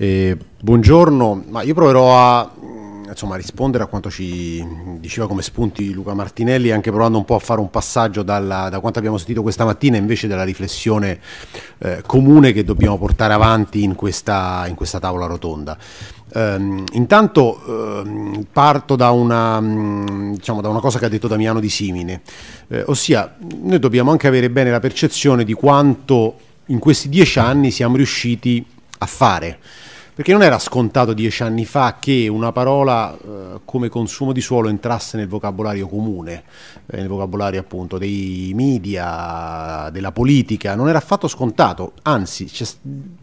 Eh, buongiorno, ma io proverò a mm, insomma, rispondere a quanto ci diceva come spunti Luca Martinelli, anche provando un po' a fare un passaggio dalla, da quanto abbiamo sentito questa mattina, invece della riflessione eh, comune che dobbiamo portare avanti in questa, in questa tavola rotonda. Um, intanto um, parto da una, um, diciamo, da una, cosa che ha detto Damiano Di Simine, eh, ossia noi dobbiamo anche avere bene la percezione di quanto in questi dieci anni siamo riusciti a fare. Perché non era scontato dieci anni fa che una parola eh, come consumo di suolo entrasse nel vocabolario comune, eh, nel vocabolario appunto dei media, della politica, non era affatto scontato, anzi c'è,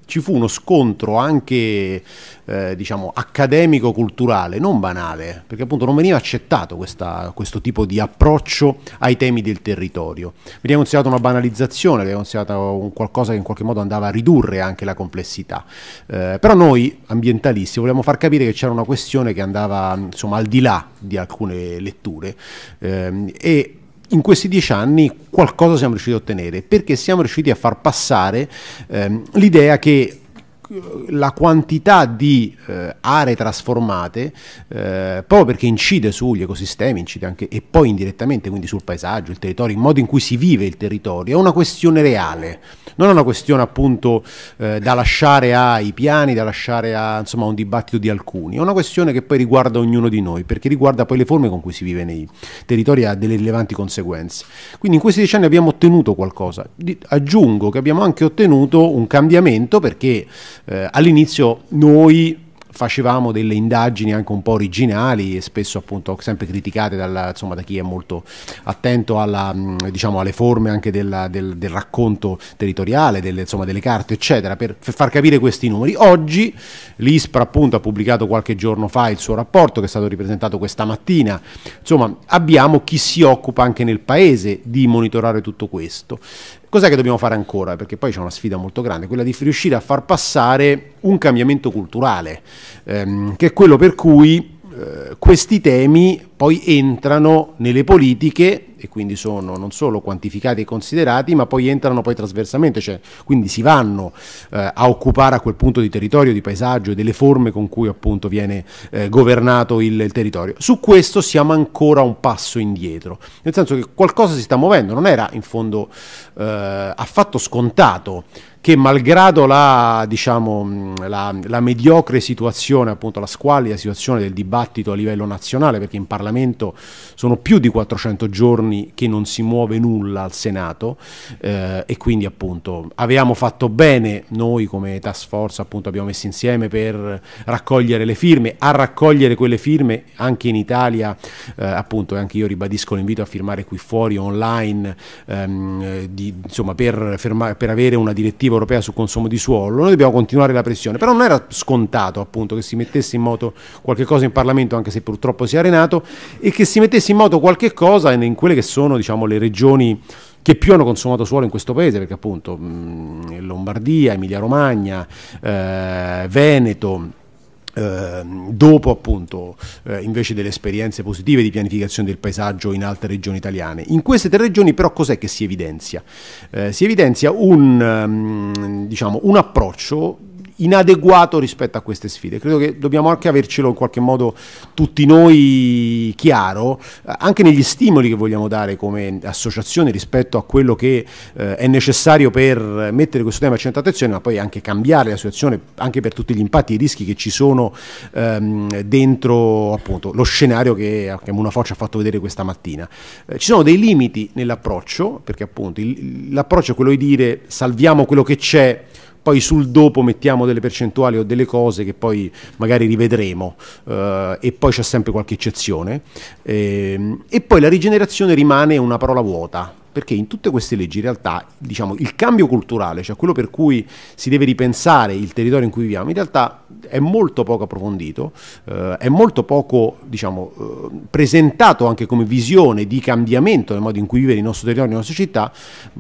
ci fu uno scontro anche eh, diciamo, accademico-culturale, non banale, perché appunto non veniva accettato questa, questo tipo di approccio ai temi del territorio. Veniva considerata una banalizzazione, veniva considerata un qualcosa che in qualche modo andava a ridurre anche la complessità. Eh, però noi ambientalisti volevamo far capire che c'era una questione che andava insomma, al di là di alcune letture eh, e in questi dieci anni qualcosa siamo riusciti a ottenere perché siamo riusciti a far passare ehm, l'idea che la quantità di eh, aree trasformate, eh, proprio perché incide sugli ecosistemi, incide anche e poi indirettamente quindi sul paesaggio, il territorio, il modo in cui si vive il territorio, è una questione reale, non è una questione appunto eh, da lasciare ai piani, da lasciare a insomma, un dibattito di alcuni, è una questione che poi riguarda ognuno di noi, perché riguarda poi le forme con cui si vive nei territori e ha delle rilevanti conseguenze. Quindi in questi dieci anni abbiamo ottenuto qualcosa, di, aggiungo che abbiamo anche ottenuto un cambiamento perché eh, all'inizio noi facevamo delle indagini anche un po' originali e spesso appunto sempre criticate dalla, insomma, da chi è molto attento alla, mm, diciamo, alle forme anche della, del, del, racconto territoriale, delle, insomma, delle carte eccetera per, per, far capire questi numeri. Oggi l'ISPRA appunto ha pubblicato qualche giorno fa il suo rapporto che è stato ripresentato questa mattina, insomma abbiamo chi si occupa anche nel paese di monitorare tutto questo Cos'è che dobbiamo fare ancora? Perché poi c'è una sfida molto grande, quella di riuscire a far passare un cambiamento culturale, ehm, che è quello per cui eh, questi temi poi entrano nelle politiche e quindi sono non solo quantificati e considerati, ma poi entrano poi trasversalmente, cioè, quindi si vanno eh, a occupare a quel punto di territorio, di paesaggio e delle forme con cui appunto viene eh, governato il, il, territorio. Su questo siamo ancora un passo indietro, nel senso che qualcosa si sta muovendo, non era in fondo eh, affatto scontato che malgrado la, diciamo, mm, la, la, mediocre situazione, appunto la squallida situazione del dibattito a livello nazionale, perché in Parlamento sono più di 400 giorni che non si muove nulla al Senato eh, e quindi appunto avevamo fatto bene noi come task force, appunto abbiamo messo insieme per raccogliere le firme, a raccogliere quelle firme anche in Italia, eh, appunto anche io ribadisco l'invito a firmare qui fuori online, ehm, di, insomma per, per avere una direttiva europea sul consumo di suolo, noi dobbiamo continuare la pressione, però non era scontato appunto che si mettesse in moto qualche cosa in Parlamento, anche se purtroppo si è arenato, e che si mettesse in moto qualche cosa in quelle che sono diciamo, le regioni che più hanno consumato suolo in questo paese, perché appunto mh, Lombardia, Emilia Romagna, eh, Veneto, Ehm, dopo appunto eh, invece delle esperienze positive di pianificazione del paesaggio in altre regioni italiane. In queste tre regioni però cos'è che si evidenzia? Eh, si evidenzia un, ehm, diciamo, un approccio inadeguato rispetto a queste sfide. Credo che dobbiamo anche avercelo in qualche modo tutti noi chiaro, eh, anche negli stimoli che vogliamo dare come associazione rispetto a quello che eh, è necessario per mettere questo tema al centro attenzione, ma poi anche cambiare la situazione, anche per tutti gli impatti e i rischi che ci sono ehm, dentro appunto lo scenario che, che Muna Foccia ha fatto vedere questa mattina. Eh, ci sono dei limiti nell'approccio, perché appunto l'approccio è quello di dire salviamo quello che c'è, poi sul dopo mettiamo delle percentuali o delle cose che poi magari rivedremo eh, e poi c'è sempre qualche eccezione e, ehm, e poi la rigenerazione rimane una parola vuota perché in tutte queste leggi in realtà diciamo, il cambio culturale, cioè quello per cui si deve ripensare il territorio in cui viviamo, in realtà è molto poco approfondito, eh, è molto poco diciamo, eh, presentato anche come visione di cambiamento nel modo in cui vive il nostro territorio, la nostra città,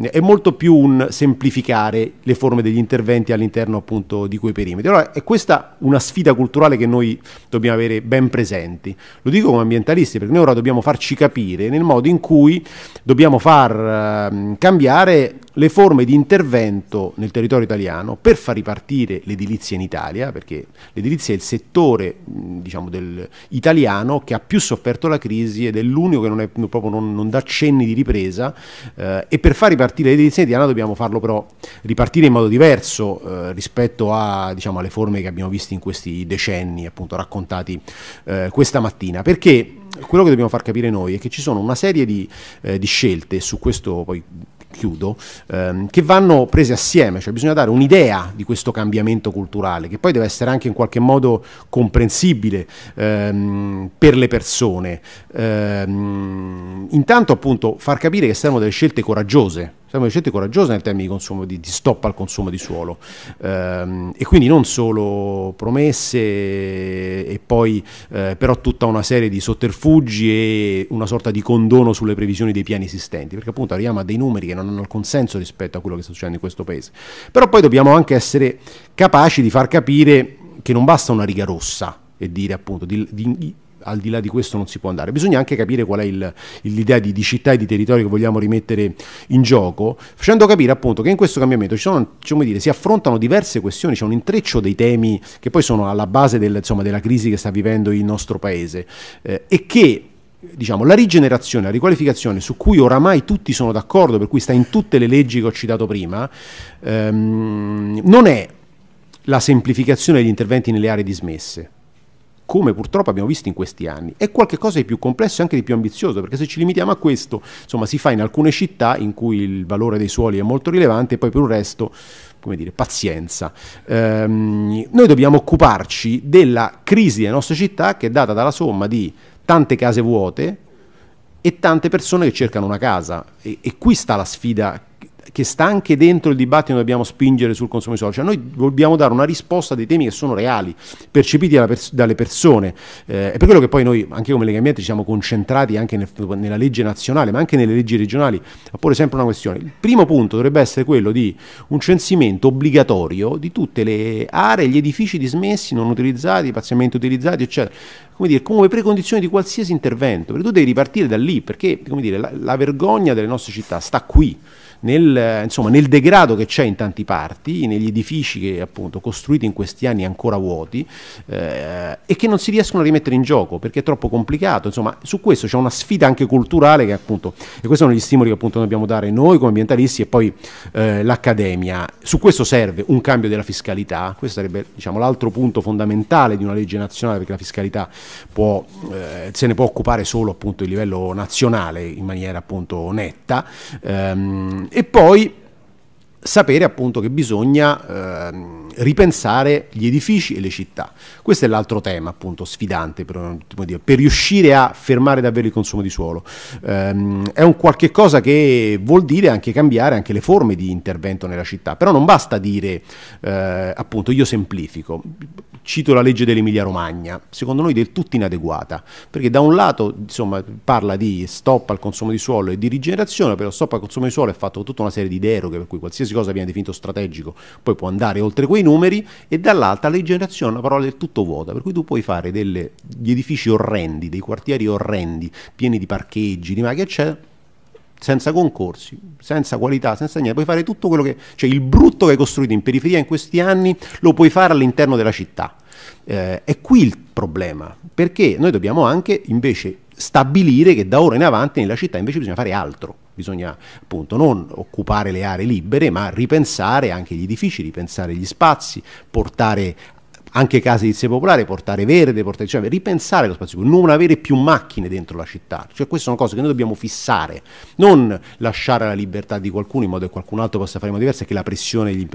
eh, è molto più un semplificare le forme degli interventi all'interno appunto di quei perimetri. Allora è questa una sfida culturale che noi dobbiamo avere ben presenti. Lo dico come ambientalisti perché noi ora dobbiamo farci capire nel modo in cui dobbiamo far Ehm, cambiare le forme di intervento nel territorio italiano per far ripartire l'edilizia in Italia, perché l'edilizia è il settore diciamo, del, italiano che ha più sofferto la crisi ed è l'unico che non, è, proprio non, non dà cenni di ripresa eh, e per far ripartire l'edilizia italiana dobbiamo farlo però ripartire in modo diverso eh, rispetto a, diciamo, alle forme che abbiamo visto in questi decenni appunto raccontati eh, questa mattina, perché quello che dobbiamo far capire noi è che ci sono una serie di, eh, di scelte, su questo poi chiudo, ehm, che vanno prese assieme, cioè bisogna dare un'idea di questo cambiamento culturale, che poi deve essere anche in qualche modo comprensibile ehm, per le persone. Ehm, intanto appunto far capire che servono delle scelte coraggiose, Saremo scelte coraggiose nel termine di, consumo, di, di stop al consumo di suolo ehm, e quindi non solo promesse e poi eh, però tutta una serie di sotterfugi e una sorta di condono sulle previsioni dei piani esistenti, perché appunto arriviamo a dei numeri che non hanno alcun senso rispetto a quello che sta succedendo in questo paese. Però poi dobbiamo anche essere capaci di far capire che non basta una riga rossa e dire appunto di, di al di là di questo non si può andare. Bisogna anche capire qual è il, l'idea di, di, città e di territorio che vogliamo rimettere in gioco, facendo capire appunto che in questo cambiamento sono, diciamo dire, si affrontano diverse questioni, c'è un intreccio dei temi che poi sono alla base del, insomma, della crisi che sta vivendo il nostro paese eh, e che diciamo, la rigenerazione, la riqualificazione su cui oramai tutti sono d'accordo, per cui sta in tutte le leggi che ho citato prima, ehm, non è la semplificazione degli interventi nelle aree dismesse come purtroppo abbiamo visto in questi anni, è qualcosa di più complesso e anche di più ambizioso, perché se ci limitiamo a questo, insomma, si fa in alcune città in cui il valore dei suoli è molto rilevante e poi per il resto, come dire, pazienza. Ehm, noi dobbiamo occuparci della crisi delle nostre città che è data dalla somma di tante case vuote e tante persone che cercano una casa e, e qui sta la sfida che sta anche dentro il dibattito che dobbiamo spingere sul consumo di suolo, cioè noi dobbiamo dare una risposta a dei temi che sono reali, percepiti pers dalle persone, eh, è per quello che poi noi anche come Lega Ambiente ci siamo concentrati anche nel, nella legge nazionale, ma anche nelle leggi regionali, a porre sempre una questione. Il primo punto dovrebbe essere quello di un censimento obbligatorio di tutte le aree, gli edifici dismessi, non utilizzati, parzialmente utilizzati, eccetera, come, dire, come precondizione di qualsiasi intervento, perché tu devi ripartire da lì, perché dire, la, la vergogna delle nostre città sta qui nel, insomma, nel degrado che c'è in tanti parti, negli edifici che appunto costruiti in questi anni ancora vuoti eh, e che non si riescono a rimettere in gioco perché è troppo complicato. Insomma, su questo c'è una sfida anche culturale che appunto, e questi sono gli stimoli che appunto dobbiamo dare noi come ambientalisti e poi eh, l'Accademia. Su questo serve un cambio della fiscalità, questo sarebbe diciamo, l'altro punto fondamentale di una legge nazionale perché la fiscalità può, eh, se ne può occupare solo appunto il livello nazionale in maniera appunto netta. Ehm, e poi sapere appunto che bisogna eh, ripensare gli edifici e le città. Questo è l'altro tema appunto sfidante per, per riuscire a fermare davvero il consumo di suolo. Ehm, è un qualche cosa che vuol dire anche cambiare anche le forme di intervento nella città, però non basta dire eh, appunto io semplifico, cito la legge dell'Emilia Romagna, secondo noi del tutto inadeguata, perché da un lato insomma, parla di stop al consumo di suolo e di rigenerazione, però stop al consumo di suolo è fatto tutta una serie di deroghe, per cui qualsiasi cosa viene definito strategico poi può andare oltre quei numeri, e dall'altra la rigenerazione è una parola del tutto vuota, per cui tu puoi fare degli edifici orrendi, dei quartieri orrendi, pieni di parcheggi, di maghi, eccetera senza concorsi, senza qualità, senza niente, puoi fare tutto quello che... cioè il brutto che hai costruito in periferia in questi anni lo puoi fare all'interno della città. Eh, è qui il problema, perché noi dobbiamo anche invece stabilire che da ora in avanti nella città invece bisogna fare altro, bisogna appunto non occupare le aree libere ma ripensare anche gli edifici, ripensare gli spazi, portare anche case di edilizia popolare, portare verde, portare, cioè, ripensare lo spazio pubblico, non avere più macchine dentro la città. Cioè, queste sono cose che noi dobbiamo fissare, non lasciare la libertà di qualcuno in modo che qualcun altro possa fare in modo diverso e che la pressione gli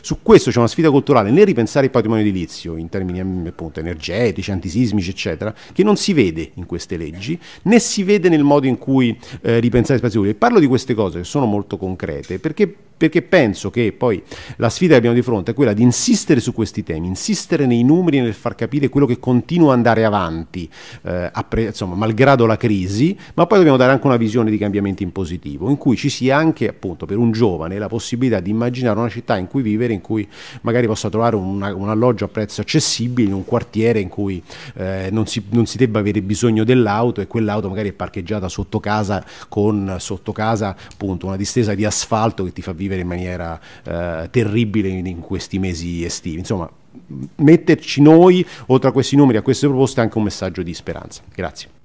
Su questo c'è una sfida culturale nel ripensare il patrimonio edilizio in termini mm, appunto, energetici, antisismici, eccetera, che non si vede in queste leggi, né si vede nel modo in cui eh, ripensare il spazio pubblico. parlo di queste cose che sono molto concrete perché, perché penso che poi la sfida che abbiamo di fronte è quella di insistere su questi temi, insistere mettere nei numeri nel far capire quello che continua ad andare avanti, eh, pre- insomma, malgrado la crisi, ma poi dobbiamo dare anche una visione di cambiamento in positivo, in cui ci sia anche appunto per un giovane la possibilità di immaginare una città in cui vivere, in cui magari possa trovare una, un alloggio a prezzo accessibile in un quartiere in cui eh, non, si, non, si, debba avere bisogno dell'auto e quell'auto magari è parcheggiata sotto casa con sotto casa appunto una distesa di asfalto che ti fa vivere in maniera eh, terribile in, in questi mesi estivi. Insomma, metterci noi, oltre a questi numeri, a queste proposte, anche un messaggio di speranza. Grazie.